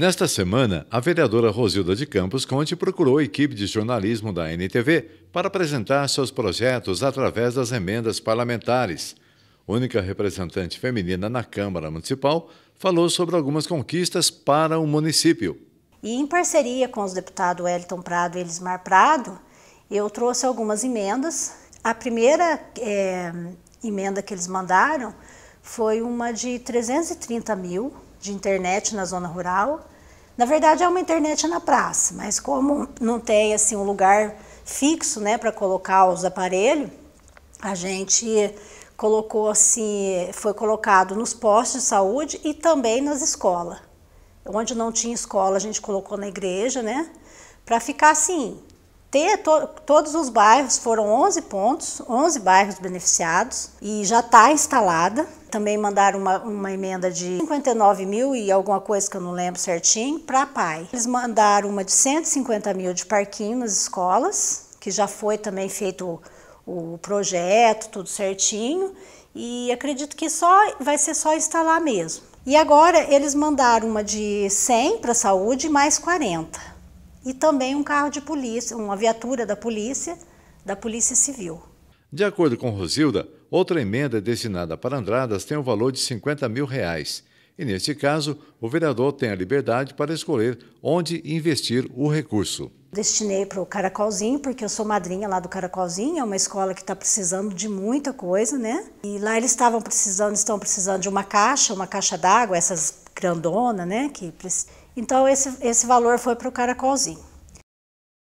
Nesta semana, a vereadora Rosilda de Campos Conte procurou a equipe de jornalismo da NTV para apresentar seus projetos através das emendas parlamentares. Única representante feminina na Câmara Municipal, falou sobre algumas conquistas para o município. E em parceria com os deputados Wellington Prado e Elismar Prado, eu trouxe algumas emendas. A primeira é, emenda que eles mandaram foi uma de 330 mil de internet na zona rural. Na verdade, é uma internet na praça, mas como não tem assim um lugar fixo, né, para colocar os aparelhos, a gente colocou assim, foi colocado nos postos de saúde e também nas escolas. Onde não tinha escola, a gente colocou na igreja, né, para ficar assim, ter to, todos os bairros, foram 11 pontos, 11 bairros beneficiados e já está instalada. Também mandaram uma, uma, emenda de 59 mil e alguma coisa que eu não lembro certinho para a PAI. Eles mandaram uma de 150 mil de parquinho nas escolas, que já foi também feito o, o projeto, tudo certinho. E acredito que só vai ser só instalar mesmo. E agora eles mandaram uma de 100 para a saúde mais 40 e também um carro de polícia, uma viatura da polícia, da Polícia Civil. De acordo com Rosilda, outra emenda destinada para Andradas tem o um valor de 50 mil reais. E, neste caso, o vereador tem a liberdade para escolher onde investir o recurso. Destinei para o Caracolzinho, porque eu sou madrinha lá do Caracolzinho, é uma escola que está precisando de muita coisa, né? E lá eles estavam precisando, estão precisando de uma caixa, uma caixa d'água, essas grandona, né? Que então, esse, esse valor foi para o caracolzinho.